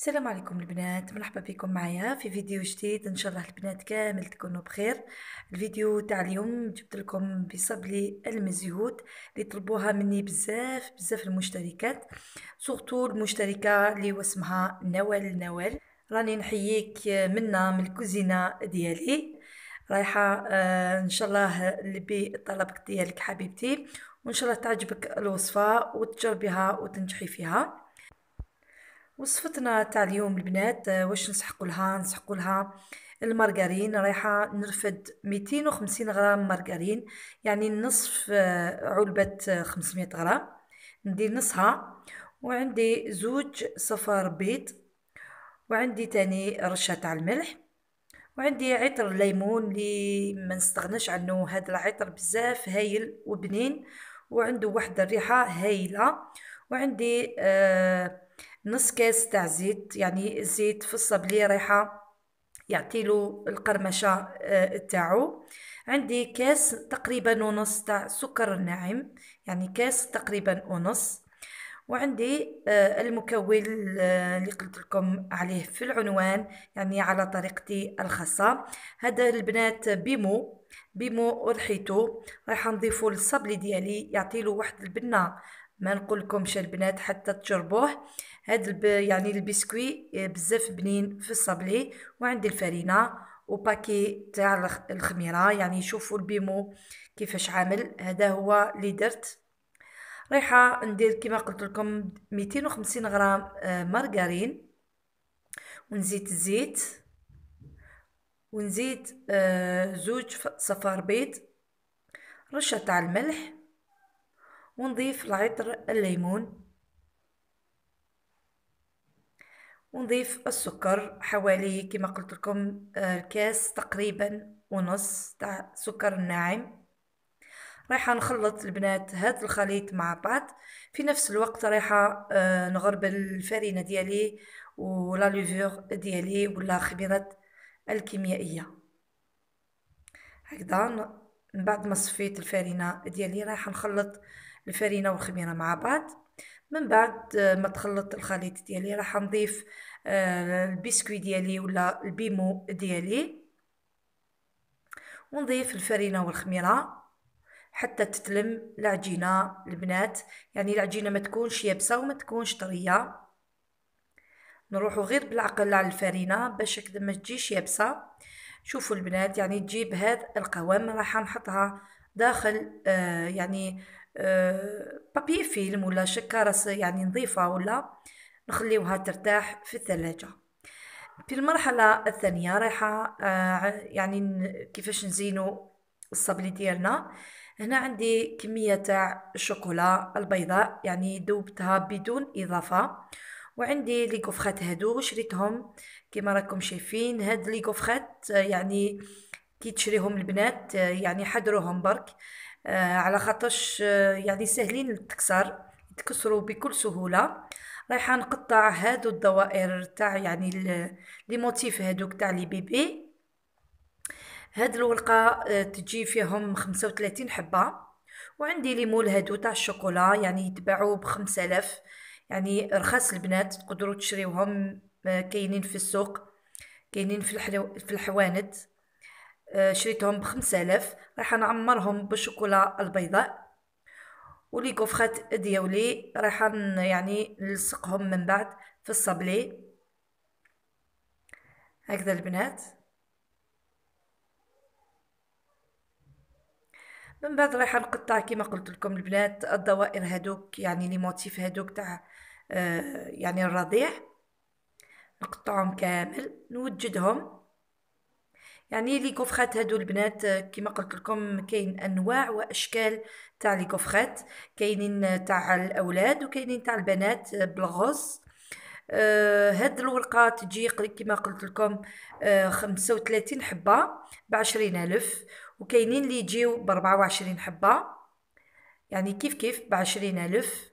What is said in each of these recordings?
السلام عليكم البنات مرحبا بكم معايا في فيديو جديد ان شاء الله البنات كامل تكونوا بخير الفيديو تاع اليوم جبت لكم بصبلي المزيود اللي طلبوها مني بزاف بزاف المشتركات سورتو المشتركه اللي اسمها نوال نوال راني نحييك منا من الكوزينه ديالي رايحه آه، ان شاء الله لبي طلبك ديالك حبيبتي وان شاء الله تعجبك الوصفه وتجربيها وتنجحي فيها وصفتنا تاع اليوم البنات آه، واش نسحقوا لها نسحقوا لها المارغرين رايحه نرفد 250 غرام مارغرين يعني نصف آه، علبه 500 آه، غرام ندير نصها وعندي زوج صفار بيض وعندي تاني رشه تاع الملح وعندي عطر الليمون اللي ما نستغناش عنه هذا العطر بزاف هايل وبنين وعنده واحد الريحه هايله وعندي آه نص كاس تاع زيت يعني الزيت في الصبلية رايحة له القرمشة آه، تاعو عندي كاس تقريبا ونص تاع سكر ناعم يعني كاس تقريبا ونص وعندي آه، المكون آه، اللي قلت لكم عليه في العنوان يعني على طريقتي الخاصة هذا البنات بيمو بيمو رحيتو راح نضيفو للصبلي ديالي له واحد البنة ما نقولكمش البنات حتى تجربوه هاد الب... يعني البسكوي آه، بزاف بنين في الصابلي وعندي الفرينه وباكي تاع الخميره يعني شوفوا البيمو كيفاش عامل هذا هو اللي درت رايحه ندير كما قلت لكم 250 غرام آه، مارغرين ونزيد الزيت ونزيد آه، زوج صفار بيض رشه تاع الملح ونضيف العطر الليمون ونضيف السكر حوالي كما قلت لكم الكاس آه، تقريبا ونص تاع سكر ناعم رايحة نخلط البنات هاد الخليط مع بعض في نفس الوقت رايحة آه، نغرب نغربل ديالي ولا لوفور ديالي ولا خميرة الكيميائية هكذا من بعد ما صفيت الفارينة ديالي رايحة نخلط الفارينة والخميرة مع بعض من بعد ما تخلط الخليط ديالي راح نضيف آه، البسكوي ديالي ولا البيمو ديالي ونضيف الفرينه والخميره حتى تتلم العجينه البنات يعني العجينه ما تكونش يابسه وما تكونش طريه نروحو غير بالعقل على الفرينه باش هكذا ما تجيش يابسه شوفوا البنات يعني تجيب هذا القوام راح نحطها داخل آه يعني آه، بابي فيلم ولا شكارة يعني نظيفة ولا نخليوها ترتاح في الثلاجة في المرحلة الثانية رايحة آه، يعني كيفاش نزينو الصابلي ديالنا هنا عندي كمية تاع الشوكولا البيضاء يعني ذوبتها بدون إضافة وعندي لي كوفخات هادو شريتهم كما راكم شايفين هاد لي كوفخات آه، يعني كي تشريهم البنات يعني حضروهم برك آه على خاطرش آه يعني سهلين التكسر يتكسروا بكل سهولة رايحة نقطع هادو الدوائر تاع يعني لي موتيف هادوك تاع لي بيبي هاد الورقة آه تجي فيهم خمسة وثلاثين حبة وعندي ليمول هادو تاع الشوكولا يعني يتباعوا بخمسة آلاف يعني رخاص البنات تقدروا تشريوهم آه، كاينين في السوق كاينين في الحلو في الحوانت آه، شريتهم بخمسة آلاف راح نعمرهم بالشوكولا البيضاء ولي كوفخات ديولي راح يعني نلصقهم من بعد في الصابلي هكذا البنات من بعد رايحه نقطع كما قلت لكم البنات الدوائر هادوك يعني لي موتيف هادوك تاع آه يعني الرضيع نقطعهم كامل نوجدهم يعني لي كوفخات هادو البنات آه، كما قلت لكم كاين انواع واشكال تاع لي كوفخات كاينين آه، تاع الاولاد وكاينين تاع البنات آه، بالغوص آه هاد الورقه تجي كما قلت لكم آه 35 حبه ب 20000 وكاينين اللي يجيو ب 24 حبه يعني كيف كيف ب 20000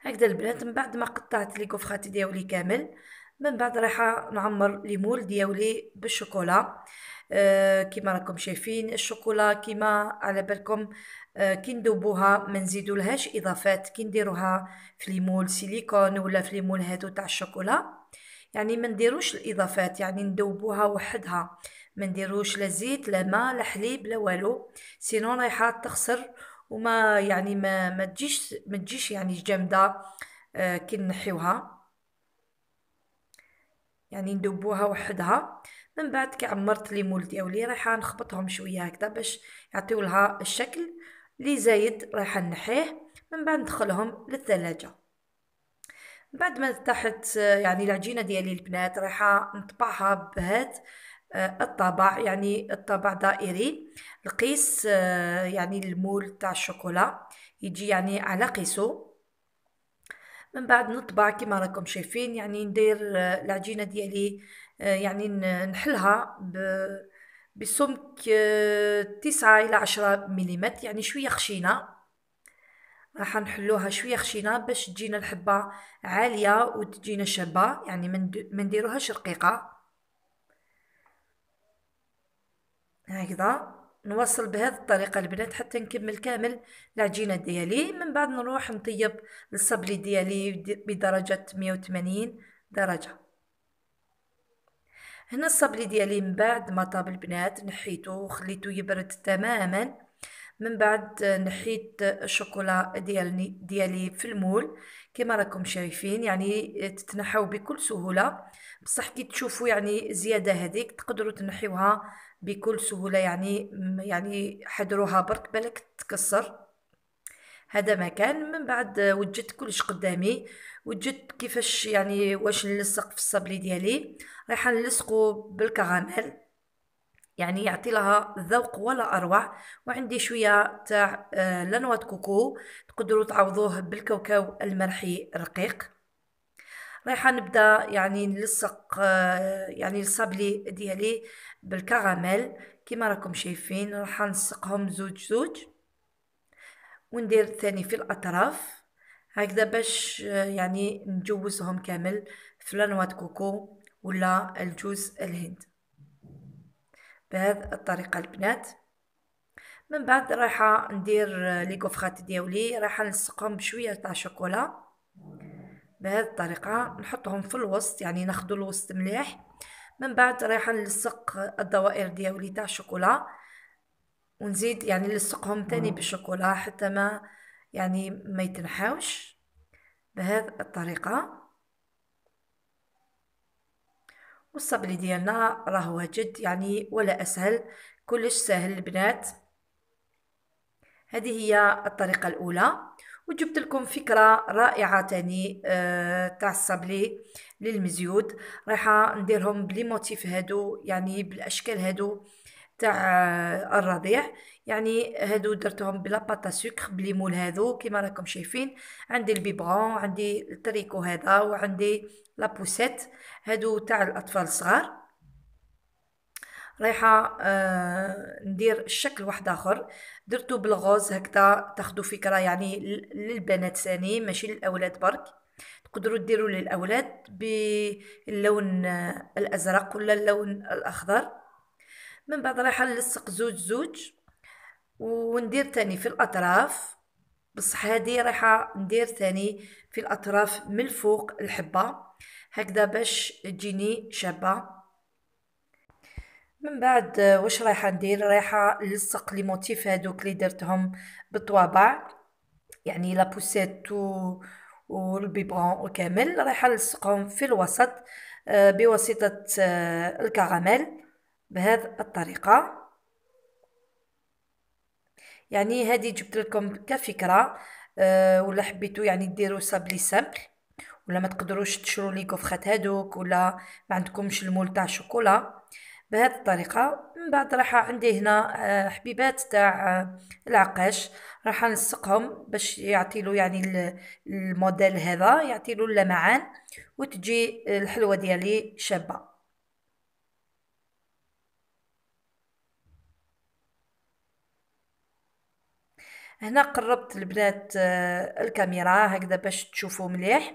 هكذا البنات من بعد ما قطعت لي كوفخات ديالي كامل من بعد رايحه نعمر ليمول دياولي بالشوكولا أه كيما راكم شايفين الشوكولا كيما على بالكم أه كي ندوبوها ما نزيدولهاش اضافات كي نديروها في ليمول سيليكون ولا في ليمول هادو تاع الشوكولا يعني ما نديروش الاضافات يعني ندوبوها وحدها ما نديروش لا زيت لا ماء لا حليب لا والو سينون رايحه تخسر وما يعني ما ما تجيش ما تجيش يعني جامده أه كي نحيوها يعني ندوبوها وحدها من بعد كي عمرت لي مول او لي رايحه نخبطهم شويه هكذا باش يعطيو لها الشكل لي زايد رايحه نحيه من بعد ندخلهم للثلاجه بعد ما تحت يعني العجينه ديالي البنات رايحه نطبعها بهاد آه، الطابع يعني الطابع دائري القيس آه، يعني المول تاع الشوكولا يجي يعني على قيسو من بعد نطبع كما راكم شايفين يعني ندير آه، العجينه ديالي آه، يعني نحلها بسمك آه، تسعة إلى عشرة مليمتر يعني شوية خشينة راح نحلوها شوية خشينة باش تجينا الحبة عالية وتجينا شابة يعني ما نديروهاش رقيقة هكذا نوصل بهذه الطريقة البنات حتى نكمل كامل العجينة ديالي من بعد نروح نطيب الصبلي ديالي بدرجة 180 درجة هنا الصبلي ديالي من بعد ما طاب البنات نحيته وخليته يبرد تماما من بعد نحيت الشوكولا ديالي في المول كما راكم شايفين يعني تتنحاو بكل سهوله بصح كي تشوفوا يعني زياده هذيك تقدروا تنحيوها بكل سهوله يعني يعني حضروها برك بالك تكسر هذا كان من بعد وجدت كلش قدامي وجدت كيفاش يعني واش نلصق في الصابلي ديالي رايحه نلصقو بالكراميل يعني يعطي لها ذوق ولا اروع وعندي شويه تاع آه، لنوة كوكو تقدروا تعوضوه بالكاوكاو المرحي الرقيق رايحه نبدا يعني نلصق آه، يعني الصابلي ديالي بالكراميل كما راكم شايفين راح نلصقهم زوج زوج وندير ثاني في الاطراف هكذا باش آه، يعني نجوزهم كامل في لنوة كوكو ولا الجوز الهند بهذه الطريقة البنات من بعد رايحة ندير لي كوفخات ديالي رايحة نلصقهم بشوية تاع شوكولا بهذه الطريقة نحطهم في الوسط يعني ناخدو الوسط مليح من بعد رايحة نلصق الدوائر ديولي تاع شوكولا ونزيد يعني نلصقهم تاني بالشوكولا حتى ما يعني ما يتنحاوش بهذه الطريقة والصبلي ديالنا راه واجد يعني ولا اسهل كلش سهل البنات هذه هي الطريقة الأولى وجبت لكم فكرة رائعة تاني آه، تاع الصبلي للمزيود رايحة نديرهم بلي موتيف هادو يعني بالأشكال هادو تاع آه، الرضيع يعني هادو درتهم بلا باتا سكر بليمول هادو كيما راكم شايفين عندي البيبرون عندي التريكو هذا وعندي لابوسيت هادو تاع الاطفال الصغار رايحه آه ندير شكل واحد اخر درتو بالغوز هكذا تاخدو فكره يعني للبنات ثاني ماشي للاولاد برك تقدروا ديروا للاولاد باللون آه، الازرق ولا اللون الاخضر من بعد راح نلصق زوج زوج وندير تاني في الاطراف بصح هذه راح ندير تاني في الاطراف من الفوق الحبه هكذا باش تجيني شابه من بعد واش رايحه ندير رايحه نلصق لي موتيف هذوك اللي درتهم بالطوابع يعني بوسيت و والبيبرون وكامل رايحه نلصقهم في الوسط آه، بواسطه آه، الكراميل بهذه الطريقة يعني هذه جبت لكم كفكرة أه ولا حبيتو يعني ديروا سابلي سامبل ولا ما تقدروش تشرو لي كوفخات هادوك ولا ما عندكمش المول تاع شوكولا بهذه الطريقة من بعد راح عندي هنا آه، حبيبات تاع آه، العقاش راح نلصقهم باش يعطيلو يعني الموديل هذا يعطيلو اللمعان وتجي الحلوة ديالي شابة هنا قربت البنات آه، الكاميرا هكذا باش تشوفوا مليح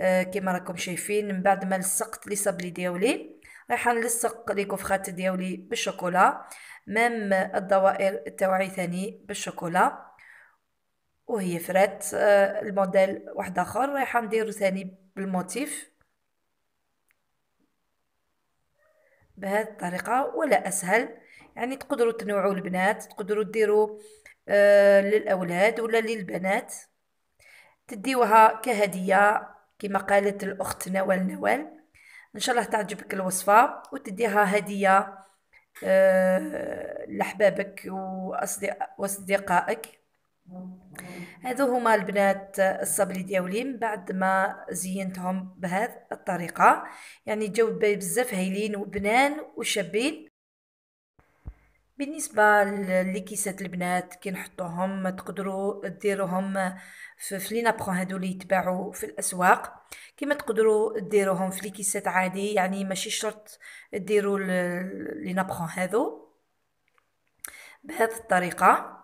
آه، كما راكم شايفين من بعد ما لصقت لي صابلي ديالي رايحه نلصق لي كوفرات ديالي بالشوكولا مام الدوائر تاوعي ثاني بالشوكولا وهي فرات آه، الموديل واحد اخر رايحه نديرو ثاني بالموتيف بهذه الطريقه ولا اسهل يعني تقدروا تنوعوا البنات تقدروا ديروا آه، للاولاد ولا للبنات تديوها كهديه كما قالت الاخت نوال نوال ان شاء الله تعجبك الوصفه وتديها هديه آه، لحبابك واصدقائك هذو هما البنات الصبلي دياولي من بعد ما زينتهم بهذه الطريقه يعني جاو بزاف هايلين وبنان وشابين بالنسبة لكيسات البنات كي نحطوهم تقدروا ديروهم في في لي هادو اللي يتباعوا في الاسواق كيما تقدروا ديروهم في ليكيسات عادي يعني ماشي شرط ديروا لي نابخون هادو بهذه الطريقة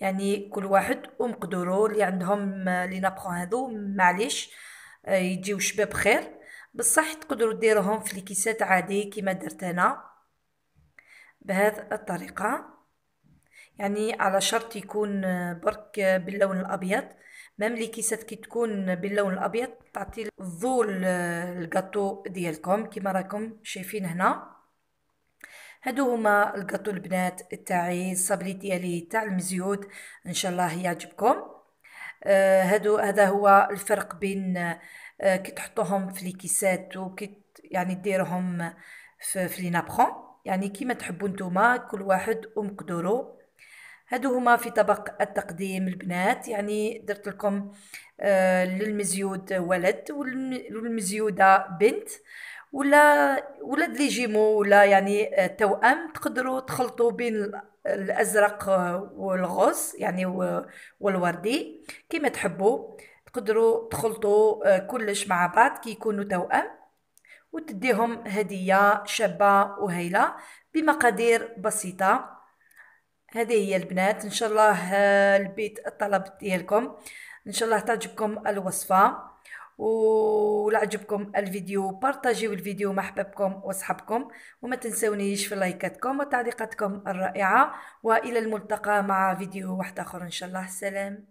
يعني كل واحد ومقدرو اللي عندهم لي نابخون هادو معليش يجيو شباب خير بصح تقدروا ديروهم في ليكيسات عادي كيما درت انا بهذه الطريقة يعني على شرط يكون برك باللون الأبيض مام لي كيسات كي تكون باللون الأبيض تعطي الضوء الجاتو ديالكم كما راكم شايفين هنا هادو هما الجاتو البنات تاعي الصابلي ديالي تاع المزيود ان شاء الله يعجبكم آه هادو هذا هو الفرق بين آه كي تحطوهم في الكيسات وكي يعني ديرهم في, في لي نابخون يعني كيما تحبوا نتوما كل واحد ومقدورو هادو هما في طبق التقديم البنات يعني درت لكم آه للمزيود ولد والمزيوده بنت ولا ولاد لي جيمو ولا يعني آه، توأم تقدروا تخلطوا بين الازرق آه، والغص يعني والوردي كيما تحبوا تقدروا تخلطوا آه، كلش مع بعض كي يكونوا توأم وتديهم هدية شابة وهيلة بمقادير بسيطة هذه هي البنات ان شاء الله البيت الطلب ديالكم ان شاء الله تعجبكم الوصفه ولعجبكم الفيديو بارطاجيو الفيديو مع حبابكم وصحابكم وما تنسونيش في لايكاتكم وتعليقاتكم الرائعه والى الملتقى مع فيديو واحد اخر ان شاء الله سلام